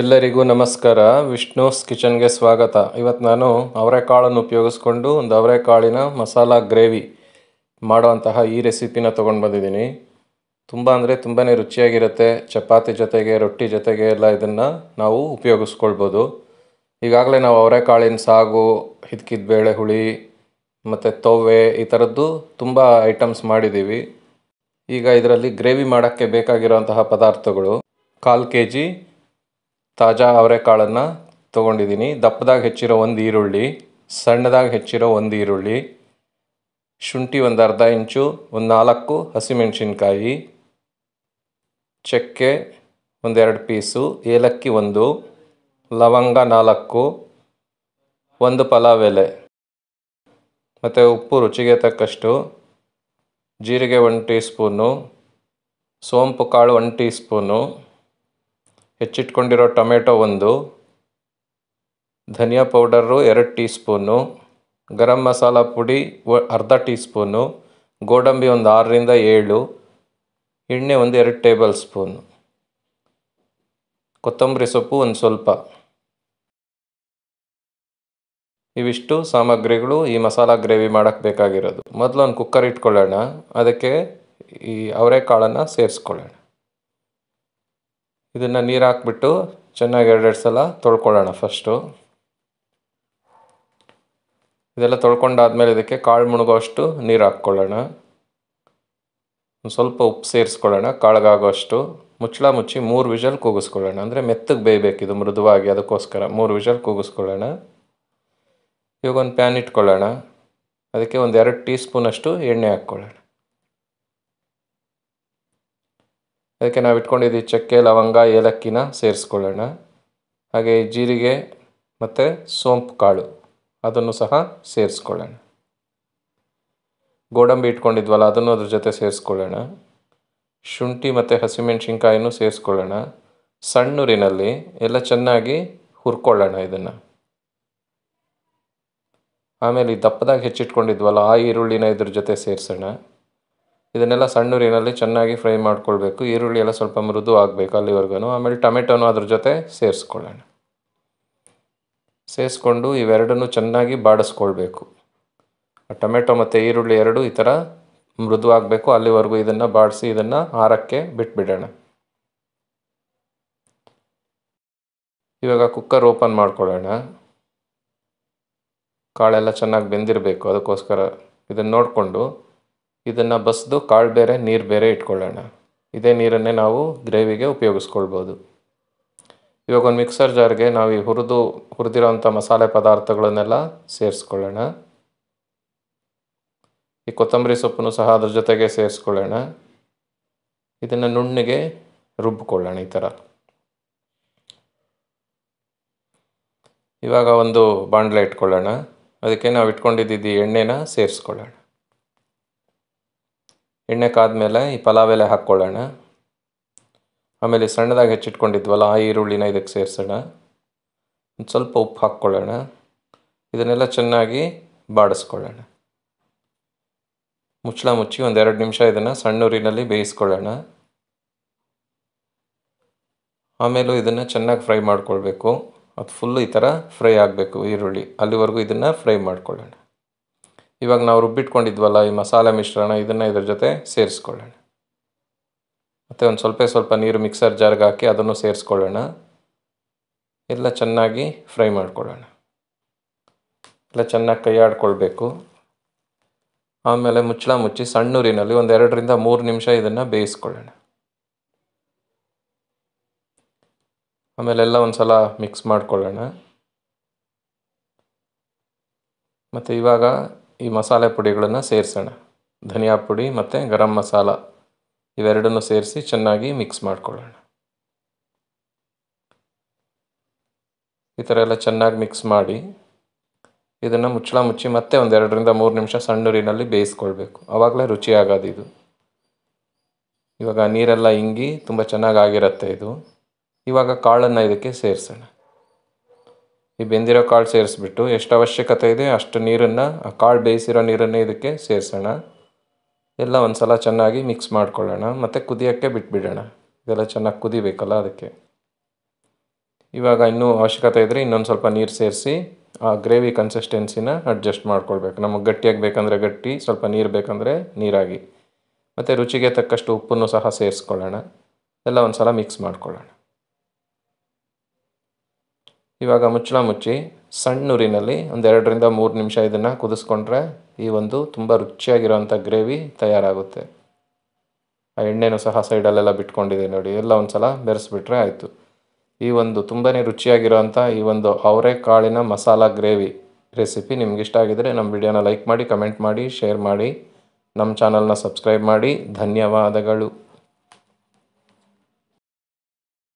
ಎಲ್ಲರಿಗೂ ನಮಸ್ಕಾರ ವಿಷ್ಣುಸ್ ಕಿಚನ್ಗೆ ಸ್ವಾಗತ ಇವತ್ತು ನಾನು ಅವರೆಕಾಳನ್ನು ಉಪಯೋಗಿಸ್ಕೊಂಡು ಒಂದು ಅವರೆಕಾಳಿನ ಮಸಾಲ ಗ್ರೇವಿ ಮಾಡುವಂತಹ ಈ ರೆಸಿಪಿನ ತೊಗೊಂಡು ಬಂದಿದ್ದೀನಿ ತುಂಬ ಅಂದರೆ ತುಂಬಾ ರುಚಿಯಾಗಿರುತ್ತೆ ಚಪಾತಿ ಜೊತೆಗೆ ರೊಟ್ಟಿ ಜೊತೆಗೆ ಎಲ್ಲ ಇದನ್ನು ನಾವು ಉಪಯೋಗಿಸ್ಕೊಳ್ಬೋದು ಈಗಾಗಲೇ ನಾವು ಅವರೆಕಾಳಿನ ಸಾಗು ಹಿದ್ಕಿದ ಬೇಳೆ ಹುಳಿ ಮತ್ತು ತೊವ್ವೆ ಈ ಥರದ್ದು ತುಂಬ ಐಟಮ್ಸ್ ಮಾಡಿದ್ದೀವಿ ಈಗ ಇದರಲ್ಲಿ ಗ್ರೇವಿ ಮಾಡೋಕ್ಕೆ ಬೇಕಾಗಿರುವಂತಹ ಪದಾರ್ಥಗಳು ಕಾಲು ಕೆ ಜಿ ತಾಜಾ ಅವರೆಕಾಳನ್ನು ತೊಗೊಂಡಿದ್ದೀನಿ ದಪ್ಪದಾಗ ಹೆಚ್ಚಿರೋ ಒಂದು ಈರುಳ್ಳಿ ಸಣ್ಣದಾಗಿ ಹೆಚ್ಚಿರೋ ಒಂದು ಈರುಳ್ಳಿ ಶುಂಠಿ ಒಂದು ಅರ್ಧ ಇಂಚು ಒಂದು ನಾಲ್ಕು ಹಸಿಮೆಣಸಿನ್ಕಾಯಿ ಚಕ್ಕೆ ಒಂದೆರಡು ಪೀಸು ಏಲಕ್ಕಿ ಒಂದು ಲವಂಗ ನಾಲ್ಕು ಒಂದು ಪಲಾವ್ ಎಲೆ ಮತ್ತು ಉಪ್ಪು ರುಚಿಗೆ ತಕ್ಕಷ್ಟು ಜೀರಿಗೆ ಒಂದು ಟೀ ಸ್ಪೂನು ಸೋಂಪು ಕಾಳು ಒಂದು ಟೀ ಸ್ಪೂನು ಹೆಚ್ಚಿಟ್ಕೊಂಡಿರೋ ಟೊಮೆಟೊ ಒಂದು ಧನಿಯಾ ಪೌಡರು ಎರಡು ಟೀ ಸ್ಪೂನು ಗರಂ ಮಸಾಲ ಪುಡಿ ಅರ್ಧ ಟೀ ಸ್ಪೂನು ಗೋಡಂಬಿ ಒಂದು ಆರರಿಂದ ಏಳು ಎಣ್ಣೆ ಒಂದು ಎರಡು ಟೇಬಲ್ ಸ್ಪೂನು ಕೊತ್ತಂಬರಿ ಸೊಪ್ಪು ಒಂದು ಸ್ವಲ್ಪ ಇವಿಷ್ಟು ಸಾಮಗ್ರಿಗಳು ಈ ಮಸಾಲ ಗ್ರೇವಿ ಮಾಡೋಕ್ಕೆ ಬೇಕಾಗಿರೋದು ಮೊದಲು ಒಂದು ಕುಕ್ಕರ್ ಇಟ್ಕೊಳ್ಳೋಣ ಅದಕ್ಕೆ ಈ ಅವರೆಕಾಳನ್ನು ಸೇರಿಸ್ಕೊಳ್ಳೋಣ ಇದನ್ನು ನೀರು ಹಾಕ್ಬಿಟ್ಟು ಚೆನ್ನಾಗಿ ಎರಡೆರಡು ಸಲ ತೊಳ್ಕೊಳ್ಳೋಣ ಫಸ್ಟು ಇದೆಲ್ಲ ತೊಳ್ಕೊಂಡಾದ್ಮೇಲೆ ಇದಕ್ಕೆ ಕಾಳು ಮುಳುಗುವಷ್ಟು ನೀರು ಹಾಕ್ಕೊಳ್ಳೋಣ ಒಂದು ಸ್ವಲ್ಪ ಉಪ್ಪು ಸೇರಿಸ್ಕೊಳ್ಳೋಣ ಕಾಳಗಾಗೋಷ್ಟು ಮುಚ್ಚಳ ಮುಚ್ಚಿ ಮೂರು ವಿಷಲ್ ಕೂಗಿಸ್ಕೊಳ್ಳೋಣ ಅಂದರೆ ಮೆತ್ತಗೆ ಇದು ಮೃದುವಾಗಿ ಅದಕ್ಕೋಸ್ಕರ ಮೂರು ವಿಷಲ್ ಕೂಗಿಸ್ಕೊಳ್ಳೋಣ ಇವಾಗ ಒಂದು ಪ್ಯಾನ್ ಇಟ್ಕೊಳ್ಳೋಣ ಅದಕ್ಕೆ ಒಂದು ಎರಡು ಟೀ ಸ್ಪೂನಷ್ಟು ಎಣ್ಣೆ ಹಾಕ್ಕೊಳ್ಳೋಣ ಅದಕ್ಕೆ ನಾವು ಇಟ್ಕೊಂಡಿದ್ದೀವಿ ಚಕ್ಕೆ ಲವಂಗ ಏಲಕ್ಕಿನ ಸೇರಿಸ್ಕೊಳ್ಳೋಣ ಹಾಗೆ ಜೀರಿಗೆ ಮತ್ತು ಸೋಂಪು ಕಾಳು ಅದನ್ನು ಸಹ ಸೇರಿಸ್ಕೊಳ್ಳೋಣ ಗೋಡಂಬಿ ಇಟ್ಕೊಂಡಿದ್ವಲ್ಲ ಅದನ್ನು ಅದ್ರ ಜೊತೆ ಸೇರಿಸ್ಕೊಳ್ಳೋಣ ಶುಂಠಿ ಮತ್ತು ಹಸಿಮೆಣಸಿನ್ಕಾಯನ್ನು ಸೇರಿಸ್ಕೊಳ್ಳೋಣ ಸಣ್ಣೂರಿನಲ್ಲಿ ಎಲ್ಲ ಚೆನ್ನಾಗಿ ಹುರ್ಕೊಳ್ಳೋಣ ಇದನ್ನು ಆಮೇಲೆ ಈ ದಪ್ಪದಾಗಿ ಹೆಚ್ಚಿಟ್ಕೊಂಡಿದ್ವಲ್ಲ ಆ ಈರುಳ್ಳಿನ ಇದ್ರ ಜೊತೆ ಸೇರಿಸೋಣ ಇದನ್ನೆಲ್ಲ ಸಣ್ಣೂರಿನಲ್ಲಿ ಚೆನ್ನಾಗಿ ಫ್ರೈ ಮಾಡ್ಕೊಳ್ಬೇಕು ಈರುಳ್ಳಿ ಎಲ್ಲ ಸ್ವಲ್ಪ ಮೃದು ಆಗಬೇಕು ಅಲ್ಲಿವರೆಗೂ ಆಮೇಲೆ ಟೊಮೆಟೊನು ಅದ್ರ ಜೊತೆ ಸೇರಿಸ್ಕೊಳ್ಳೋಣ ಸೇರಿಸ್ಕೊಂಡು ಇವೆರಡನ್ನೂ ಚೆನ್ನಾಗಿ ಬಾಡಿಸ್ಕೊಳ್ಬೇಕು ಟೊಮೆಟೊ ಮತ್ತು ಈರುಳ್ಳಿ ಎರಡು ಈ ಥರ ಮೃದು ಆಗಬೇಕು ಅಲ್ಲಿವರೆಗೂ ಇದನ್ನು ಬಾಡಿಸಿ ಇದನ್ನು ಆರಕ್ಕೆ ಬಿಟ್ಬಿಡೋಣ ಇವಾಗ ಕುಕ್ಕರ್ ಓಪನ್ ಮಾಡ್ಕೊಳ್ಳೋಣ ಕಾಳೆಲ್ಲ ಚೆನ್ನಾಗಿ ಬೆಂದಿರಬೇಕು ಅದಕ್ಕೋಸ್ಕರ ಇದನ್ನು ನೋಡಿಕೊಂಡು ಇದನ್ನು ಬಸಿದು ಕಾಳು ಬೇರೆ ನೀರು ಬೇರೆ ಇಟ್ಕೊಳ್ಳೋಣ ಇದೇ ನೀರನ್ನೇ ನಾವು ಗ್ರೇವಿಗೆ ಉಪಯೋಗಿಸ್ಕೊಳ್ಬೋದು ಇವಾಗ ಒಂದು ಮಿಕ್ಸರ್ ಜಾರ್ಗೆ ನಾವು ಈ ಹುರಿದು ಹುರಿದಿರೋಂಥ ಮಸಾಲೆ ಪದಾರ್ಥಗಳನ್ನೆಲ್ಲ ಸೇರಿಸ್ಕೊಳ್ಳೋಣ ಈ ಕೊತ್ತಂಬರಿ ಸೊಪ್ಪನ್ನು ಸಹ ಅದ್ರ ಜೊತೆಗೆ ಸೇರಿಸ್ಕೊಳ್ಳೋಣ ಇದನ್ನು ನುಣ್ಣಗೆ ರುಬ್ಬಿಕೊಳ್ಳೋಣ ಈ ಥರ ಇವಾಗ ಒಂದು ಬಾಂಡ್ಲೆ ಇಟ್ಕೊಳ್ಳೋಣ ಅದಕ್ಕೆ ನಾವು ಇಟ್ಕೊಂಡಿದ್ದು ಎಣ್ಣೆನ ಸೇರಿಸ್ಕೊಳ್ಳೋಣ ಎಣ್ಣೆ ಮೇಲೆ ಈ ಪಲಾವ್ ಎಲೆ ಹಾಕ್ಕೊಳ್ಳೋಣ ಆಮೇಲೆ ಸಣ್ಣದಾಗಿ ಹೆಚ್ಚಿಟ್ಕೊಂಡಿದ್ವಲ್ಲ ಆ ಈರುಳ್ಳಿನ ಇದಕ್ಕೆ ಸೇರಿಸೋಣ ಒಂದು ಸ್ವಲ್ಪ ಉಪ್ಪು ಹಾಕ್ಕೊಳ್ಳೋಣ ಇದನ್ನೆಲ್ಲ ಚೆನ್ನಾಗಿ ಬಾಡಿಸ್ಕೊಳ್ಳೋಣ ಮುಚ್ಚಳ ಮುಚ್ಚಿ ಒಂದೆರಡು ನಿಮಿಷ ಇದನ್ನು ಸಣ್ಣೂರಿನಲ್ಲಿ ಬೇಯಿಸ್ಕೊಳ್ಳೋಣ ಆಮೇಲೂ ಇದನ್ನು ಚೆನ್ನಾಗಿ ಫ್ರೈ ಮಾಡ್ಕೊಳ್ಬೇಕು ಅದು ಫುಲ್ಲು ಈ ಥರ ಫ್ರೈ ಆಗಬೇಕು ಈರುಳ್ಳಿ ಅಲ್ಲಿವರೆಗೂ ಇದನ್ನು ಫ್ರೈ ಮಾಡ್ಕೊಳ್ಳೋಣ ಇವಾಗ ನಾವು ರುಬ್ಬಿಟ್ಕೊಂಡಿದ್ವಲ್ಲ ಈ ಮಸಾಲೆ ಮಿಶ್ರಣ ಇದನ್ನು ಇದ್ರ ಜೊತೆ ಸೇರಿಸ್ಕೊಳ್ಳೋಣ ಮತ್ತು ಒಂದು ಸ್ವಲ್ಪ ಸ್ವಲ್ಪ ನೀರು ಮಿಕ್ಸರ್ ಜಾರ್ಗೆ ಹಾಕಿ ಅದನ್ನು ಸೇರಿಸ್ಕೊಳ್ಳೋಣ ಎಲ್ಲ ಚೆನ್ನಾಗಿ ಫ್ರೈ ಮಾಡ್ಕೊಳ್ಳೋಣ ಎಲ್ಲ ಚೆನ್ನಾಗಿ ಕೈಯಾಡ್ಕೊಳ್ಬೇಕು ಆಮೇಲೆ ಮುಚ್ಚಳ ಮುಚ್ಚಿ ಸಣ್ಣೂರಿನಲ್ಲಿ ಒಂದು ಎರಡರಿಂದ ಮೂರು ನಿಮಿಷ ಇದನ್ನು ಬೇಯಿಸ್ಕೊಳ್ಳೋಣ ಆಮೇಲೆಲ್ಲ ಒಂದು ಸಲ ಮಿಕ್ಸ್ ಮಾಡಿಕೊಳ್ಳೋಣ ಮತ್ತು ಇವಾಗ ಈ ಮಸಾಲೆ ಪುಡಿಗಳನ್ನು ಸೇರಿಸೋಣ ಧನಿಯಾ ಪುಡಿ ಮತ್ತು ಗರಂ ಮಸಾಲ ಇವೆರಡನ್ನು ಸೇರಿಸಿ ಚೆನ್ನಾಗಿ ಮಿಕ್ಸ್ ಮಾಡಿಕೊಳ್ಳೋಣ ಈ ಥರ ಎಲ್ಲ ಚೆನ್ನಾಗಿ ಮಿಕ್ಸ್ ಮಾಡಿ ಇದನ್ನು ಮುಚ್ಚಳ ಮುಚ್ಚಿ ಮತ್ತೆ ಒಂದೆರಡರಿಂದ ಮೂರು ನಿಮಿಷ ಸಣ್ಣೂರಿನಲ್ಲಿ ಬೇಯಿಸ್ಕೊಳ್ಬೇಕು ಆವಾಗಲೇ ರುಚಿಯಾಗೋದು ಇದು ಇವಾಗ ನೀರೆಲ್ಲ ಇಂಗಿ ತುಂಬ ಚೆನ್ನಾಗಿ ಆಗಿರುತ್ತೆ ಇದು ಇವಾಗ ಕಾಳನ್ನು ಇದಕ್ಕೆ ಸೇರಿಸೋಣ ಈ ಬೆಂದಿರೋ ಕಾಳು ಸೇರಿಸ್ಬಿಟ್ಟು ಎಷ್ಟು ಅವಶ್ಯಕತೆ ಇದೆ ಅಷ್ಟು ನೀರನ್ನು ಆ ಕಾಳು ಬೇಯಿಸಿರೋ ನೀರನ್ನು ಇದಕ್ಕೆ ಸೇರಿಸೋಣ ಎಲ್ಲ ಒಂದು ಸಲ ಚೆನ್ನಾಗಿ ಮಿಕ್ಸ್ ಮಾಡ್ಕೊಳ್ಳೋಣ ಮತ್ತು ಕುದಿಯೋಕ್ಕೆ ಬಿಟ್ಬಿಡೋಣ ಇದೆಲ್ಲ ಚೆನ್ನಾಗಿ ಕುದಿಬೇಕಲ್ಲ ಅದಕ್ಕೆ ಇವಾಗ ಇನ್ನೂ ಅವಶ್ಯಕತೆ ಇದ್ದರೆ ಇನ್ನೊಂದು ಸ್ವಲ್ಪ ನೀರು ಸೇರಿಸಿ ಆ ಗ್ರೇವಿ ಕನ್ಸಿಸ್ಟೆನ್ಸಿನ ಅಡ್ಜಸ್ಟ್ ಮಾಡ್ಕೊಳ್ಬೇಕು ನಮಗೆ ಗಟ್ಟಿಯಾಗಿ ಬೇಕಂದರೆ ಗಟ್ಟಿ ಸ್ವಲ್ಪ ನೀರು ಬೇಕಂದರೆ ನೀರಾಗಿ ಮತ್ತು ರುಚಿಗೆ ತಕ್ಕಷ್ಟು ಉಪ್ಪನ್ನು ಸಹ ಸೇರಿಸ್ಕೊಳ್ಳೋಣ ಎಲ್ಲ ಒಂದು ಸಲ ಮಿಕ್ಸ್ ಮಾಡ್ಕೊಳ್ಳೋಣ ಇವಾಗ ಮುಚ್ಚಳ ಮುಚ್ಚಿ ಒಂದು ಎರಡರಿಂದ ಮೂರು ನಿಮಿಷ ಇದನ್ನು ಕುದಿಸ್ಕೊಂಡ್ರೆ ಈ ಒಂದು ತುಂಬ ರುಚಿಯಾಗಿರೋವಂಥ ಗ್ರೇವಿ ತಯಾರಾಗುತ್ತೆ ಆ ಎಣ್ಣೆನೂ ಸಹ ಸೈಡಲ್ಲೆಲ್ಲ ಬಿಟ್ಕೊಂಡಿದೆ ನೋಡಿ ಎಲ್ಲ ಒಂದು ಸಲ ಬೆರೆಸ್ಬಿಟ್ರೆ ಆಯಿತು ಈ ಒಂದು ತುಂಬಾ ರುಚಿಯಾಗಿರೋವಂಥ ಈ ಒಂದು ಅವರೆಕಾಳಿನ ಮಸಾಲ ಗ್ರೇವಿ ರೆಸಿಪಿ ನಿಮ್ಗೆ ಇಷ್ಟ ಆಗಿದರೆ ನಮ್ಮ ವಿಡಿಯೋನ ಲೈಕ್ ಮಾಡಿ ಕಮೆಂಟ್ ಮಾಡಿ ಶೇರ್ ಮಾಡಿ ನಮ್ಮ ಚಾನಲ್ನ ಸಬ್ಸ್ಕ್ರೈಬ್ ಮಾಡಿ ಧನ್ಯವಾದಗಳು